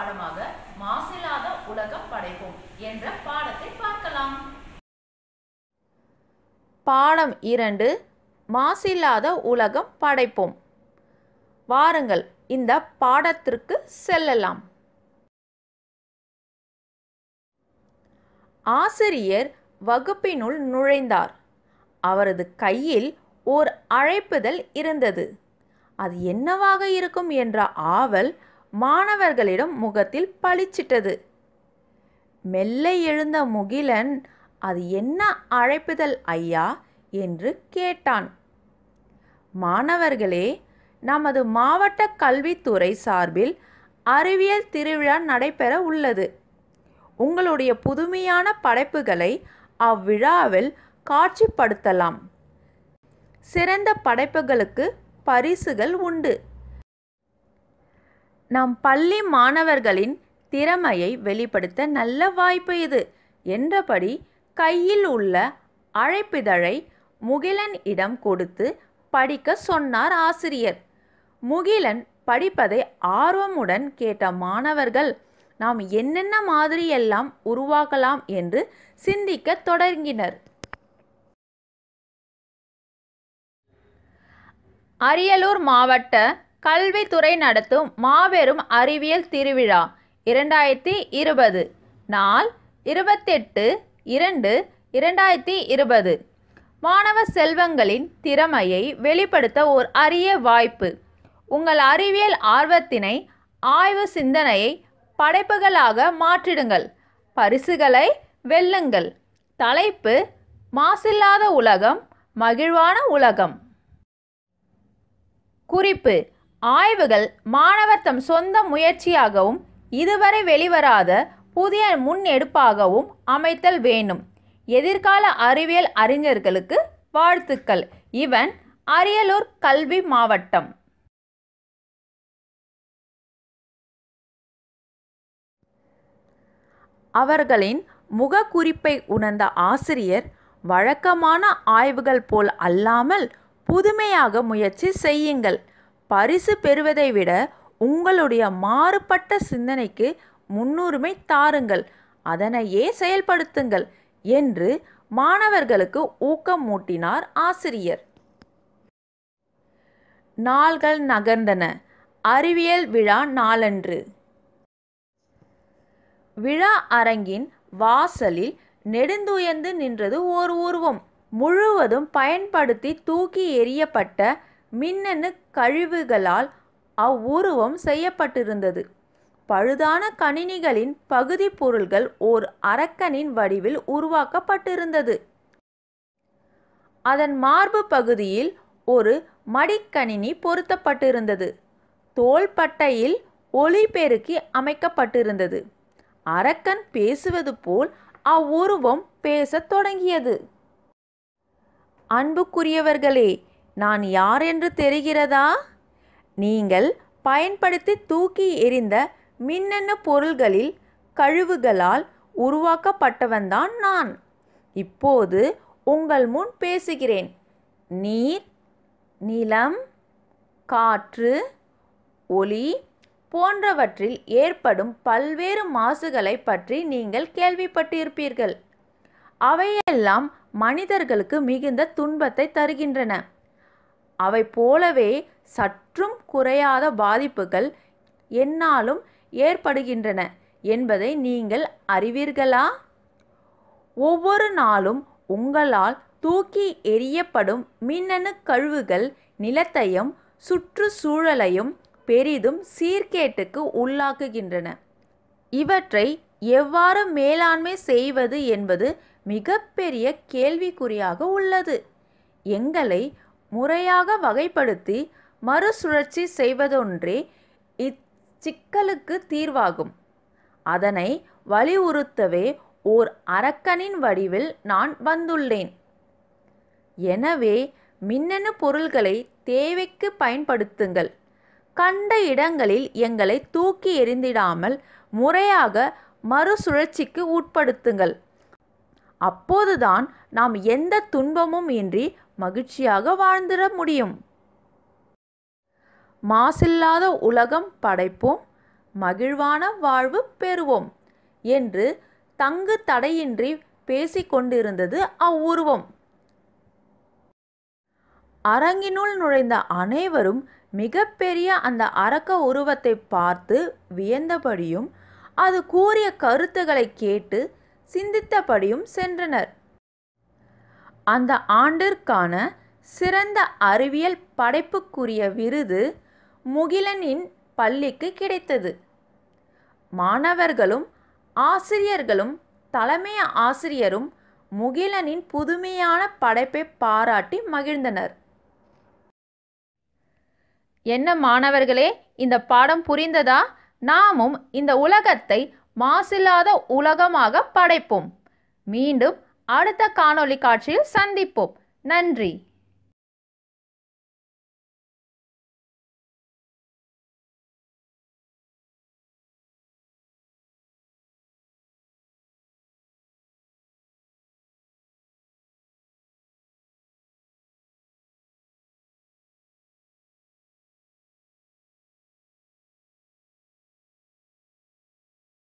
பாடமாக மாசில்லாத உலகம் படைப்போம் என்ற பாடத்தை பார்க்கலாம் பாடம் இரண்டு மாசில்லாத உலகம் படைப்போம் வாருங்கள் இந்த பாடத்திற்கு செல்லலாம் ஆசிரியர் வகுப்பினுள் நுழைந்தார் அவரது கையில் ஓர் அழைப்புதல் இருந்தது அது என்னவாக இருக்கும் என்ற ஆவல் மாணவர்களிடம் முகத்தில் பளிச்சிட்டது மெல்ல எழுந்த முகிலன் அது என்ன அழைப்புதல் ஐயா என்று கேட்டான் மாணவர்களே நமது மாவட்ட கல்வித்துறை சார்பில் அறிவியல் திருவிழா நடைபெற உள்ளது உங்களுடைய புதுமையான படைப்புகளை அவ்விழாவில் காட்சிப்படுத்தலாம் சிறந்த படைப்புகளுக்கு பரிசுகள் உண்டு நம் பள்ளி மாணவர்களின் திறமையை வெளிப்படுத்த நல்ல வாய்ப்பு இது என்றபடி கையில் உள்ள அழைப்பிதழை முகிலன் இடம் கொடுத்து படிக்க சொன்னார் ஆசிரியர் முகிலன் படிப்பதை ஆர்வமுடன் கேட்ட மாணவர்கள் நாம் என்னென்ன மாதிரியெல்லாம் உருவாக்கலாம் என்று சிந்திக்க தொடங்கினர் அரியலூர் மாவட்ட கல்வித்துறை நடத்தும் மாபெரும் அறிவியல் திருவிழா இரண்டாயிரத்தி இருபது நாள் இருபத்தெட்டு இரண்டு இரண்டாயிரத்தி இருபது மாணவ செல்வங்களின் திறமையை வெளிப்படுத்த ஒரு அரிய வாய்ப்பு உங்கள் அறிவியல் ஆர்வத்தினை ஆய்வு சிந்தனையை படைப்புகளாக மாற்றிடுங்கள் பரிசுகளை வெல்லுங்கள் தலைப்பு மாசில்லாத உலகம் மகிழ்வான உலகம் குறிப்பு ஆய்வுகள் மாணவர் தம் சொந்த முயற்சியாகவும் இதுவரை வெளிவராத புதிய முன்னெடுப்பாகவும் அமைத்தல் வேணும் எதிர்கால அறிவியல் அறிஞர்களுக்கு வாழ்த்துக்கள் இவன் அரியலூர் கல்வி மாவட்டம் அவர்களின் முகக்குறிப்பை உணர்ந்த ஆசிரியர் வழக்கமான ஆய்வுகள் போல் அல்லாமல் புதுமையாக முயற்சி செய்யுங்கள் பரிசு பெறுவதை விட உங்களுடைய மாறுபட்ட சிந்தனைக்கு முன்னுரிமை தாருங்கள் அதனையே செயல்படுத்துங்கள் என்று மாணவர்களுக்கு ஊக்கமூட்டினார் ஆசிரியர் நாள்கள் நகர்ந்தன அறிவியல் விழா நாளன்று விழா அரங்கின் வாசலில் நெடுந்துயர்ந்து நின்றது ஓர் உருவம் முழுவதும் பயன்படுத்தி தூக்கி எறியப்பட்ட மின்னணு கழிவுகளால் அவ்வுருவம் செய்யப்பட்டிருந்தது பழுதான கணினிகளின் பகுதி பொருள்கள் ஓர் அரக்கனின் வடிவில் உருவாக்கப்பட்டிருந்தது அதன் மார்பு பகுதியில் ஒரு மடிக்கணினி பொருத்தப்பட்டிருந்தது தோள்பட்டையில் ஒளி பெருக்கி அமைக்கப்பட்டிருந்தது அரக்கன் பேசுவது போல் அவ்வுருவம் பேசத் தொடங்கியது அன்புக்குரியவர்களே நான் யார் என்று தெரிகிறதா நீங்கள் பயன்படுத்தி தூக்கி எறிந்த மின்னணு பொருள்களில் கழிவுகளால் உருவாக்கப்பட்டவன்தான் நான் இப்போது உங்கள் முன் பேசுகிறேன் நீர் நிலம் காற்று ஒளி போன்றவற்றில் ஏற்படும் பல்வேறு மாசுகளை பற்றி நீங்கள் கேள்விப்பட்டிருப்பீர்கள் அவையெல்லாம் மனிதர்களுக்கு மிகுந்த துன்பத்தை தருகின்றன அவை போலவே சற்றும் குறையாத பாதிப்புகள் என்னாலும் ஏற்படுகின்றன என்பதை நீங்கள் அறிவீர்களா ஒவ்வொரு நாளும் உங்களால் தூக்கி எரியப்படும் மின்னணு கழிவுகள் நிலத்தையும் சுற்றுச்சூழலையும் பெரிதும் சீர்கேட்டுக்கு உள்ளாக்குகின்றன இவற்றை எவ்வாறு மேலாண்மை செய்வது என்பது மிகப்பெரிய கேள்விக்குறியாக உள்ளது எங்களை முறையாக வகைப்படுத்தி மறுசுழற்சி செய்வதொன்றே இச்சிக்கலுக்கு தீர்வாகும் அதனை வலியுறுத்தவே ஓர் அரக்கனின் வடிவில் நான் வந்துள்ளேன் எனவே மின்னணு பொருள்களை தேவைக்கு பயன்படுத்துங்கள் கண்ட இடங்களில் எங்களை தூக்கி எறிந்திடாமல் முறையாக மறுசுழற்சிக்கு உட்படுத்துங்கள் அப்போதுதான் நாம் எந்த துன்பமும் இன்றி மகிழ்ச்சியாக வாழ்ந்திட முடியும் மாசில்லாத உலகம் படைப்போம் மகிழ்வான வாழ்வு பெறுவோம் என்று தங்கு தடையின்றி பேசிக்கொண்டிருந்தது அவ்வுருவம் அரங்கினுள் நுழைந்த அனைவரும் மிகப்பெரிய அந்த அரக்க உருவத்தை பார்த்து வியந்தபடியும் அது கூறிய கருத்துக்களை கேட்டு சிந்தித்தபடியும் சென்றனர் அந்த ஆண்டிற்கான சிறந்த அறிவியல் படைப்புக்குரிய விருது முகிலனின் பள்ளிக்கு கிடைத்தது மாணவர்களும் ஆசிரியர்களும் தலைமை ஆசிரியரும் முகிலனின் புதுமையான படைப்பை பாராட்டி மகிழ்ந்தனர் என்ன மாணவர்களே இந்த பாடம் புரிந்ததா நாமும் இந்த உலகத்தை மாசில்லாத உலகமாக படைப்போம் மீண்டும் அடுத்த காணொளி காட்சியில் சந்திப்போம் நன்றி